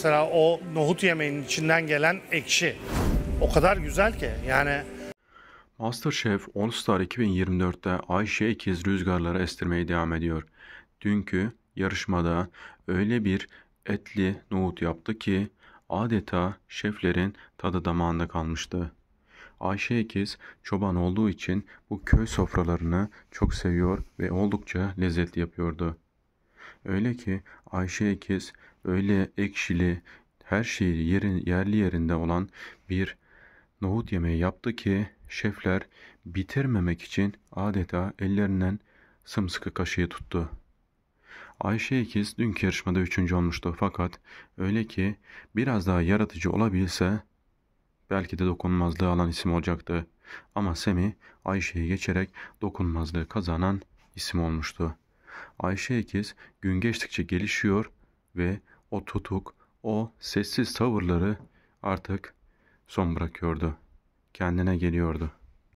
Mesela o nohut yemeğinin içinden gelen ekşi o kadar güzel ki yani. Masterchef All Star 2024'te Ayşe ikiz rüzgarları estirmeye devam ediyor. Dünkü yarışmada öyle bir etli nohut yaptı ki adeta şeflerin tadı damağında kalmıştı. Ayşe ikiz çoban olduğu için bu köy sofralarını çok seviyor ve oldukça lezzetli yapıyordu. Öyle ki Ayşe ekiz öyle ekşili her şeyi yerin, yerli yerinde olan bir nohut yemeği yaptı ki şefler bitirmemek için adeta ellerinden sımsıkı kaşığı tuttu. Ayşe ekiz dünkü yarışmada üçüncü olmuştu fakat öyle ki biraz daha yaratıcı olabilse belki de dokunmazlığı alan isim olacaktı. Ama Semi Ayşe'yi geçerek dokunmazlığı kazanan isim olmuştu.'' Ayşe ikiz gün geçtikçe gelişiyor ve o tutuk, o sessiz tavırları artık son bırakıyordu. Kendine geliyordu.''